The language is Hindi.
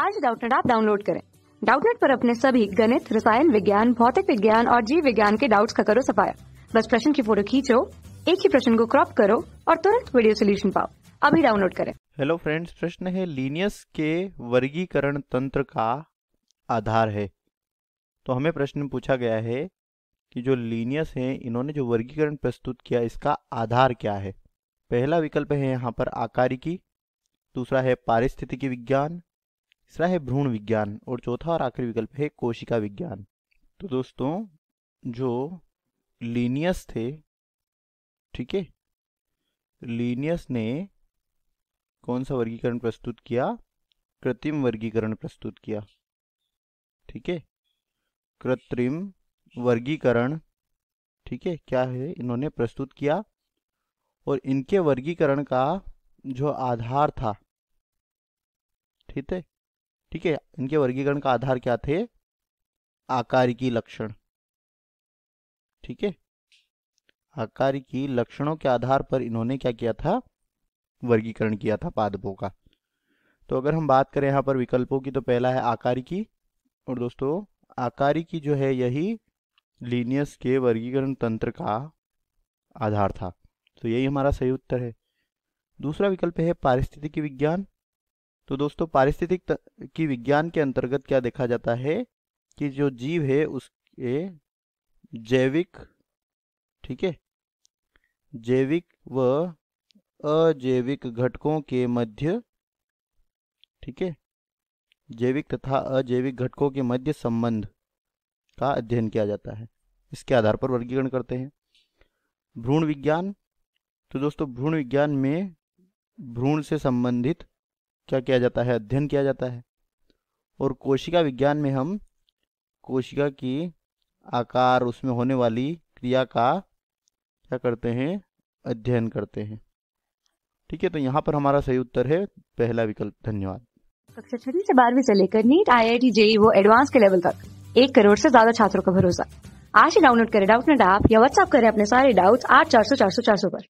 आज डाउटनेट आप डाउनलोड करें डाउटनेट पर अपने सभी गणित रसायन विज्ञान भौतिक विज्ञान और जीव विज्ञान के डाउट्स का करो सफाया बस प्रश्न की फोटो खींचो एक ही प्रश्न को क्रॉप करो और तुरंत वीडियो सोल्यूशन पाओ अभी डाउनलोड करें हेलो फ्रेंड्स प्रश्न है लीनियस के वर्गीकरण तंत्र का आधार है तो हमें प्रश्न पूछा गया है कि जो लीनियस है इन्होंने जो वर्गीकरण प्रस्तुत किया इसका आधार क्या है पहला विकल्प है यहाँ पर आकारिकी दूसरा है पारिस्थितिकी विज्ञान तीसरा है भ्रूण विज्ञान और चौथा और आखिरी विकल्प है कोशिका विज्ञान तो दोस्तों जो लीनियस थे ठीक है लीनियस ने कौन सा वर्गीकरण प्रस्तुत किया कृत्रिम वर्गीकरण प्रस्तुत किया ठीक है कृत्रिम वर्गीकरण ठीक है क्या है इन्होंने प्रस्तुत किया और इनके वर्गीकरण का जो आधार था ठीक है ठीक है इनके वर्गीकरण का आधार क्या थे आकार की लक्षण ठीक है आकार की लक्षणों के आधार पर इन्होंने क्या किया था वर्गीकरण किया था पादपों का तो अगर हम बात करें यहां पर विकल्पों की तो पहला है आकार की और दोस्तों आकार की जो है यही लीनियस के वर्गीकरण तंत्र का आधार था तो यही हमारा सही उत्तर है दूसरा विकल्प है पारिस्थितिकी विज्ञान तो दोस्तों पारिस्थितिक की विज्ञान के अंतर्गत क्या देखा जाता है कि जो जीव है उसके जैविक ठीक है जैविक व अजैविक घटकों के मध्य ठीक है जैविक तथा अजैविक घटकों के मध्य संबंध का अध्ययन किया जाता है इसके आधार पर वर्गीकरण करते हैं भ्रूण विज्ञान तो दोस्तों भ्रूण विज्ञान में भ्रूण से संबंधित क्या किया जाता है अध्ययन किया जाता है और कोशिका विज्ञान में हम कोशिका की आकार उसमें होने वाली क्रिया का क्या करते हैं अध्ययन करते हैं ठीक है तो यहाँ पर हमारा सही उत्तर है पहला विकल्प धन्यवाद कक्षा छठी से बारहवीं से लेकर NEET I I T JEE वो एडवांस के लेवल तक एक करोड़ से ज्यादा छात्रों का भरोसा आज ही डाउनलोड करें डाउट नेट ऐप या व्हाट्सएप करें अपने सारे डाउट्स आठ चार सौ चार सौ चार सौ पर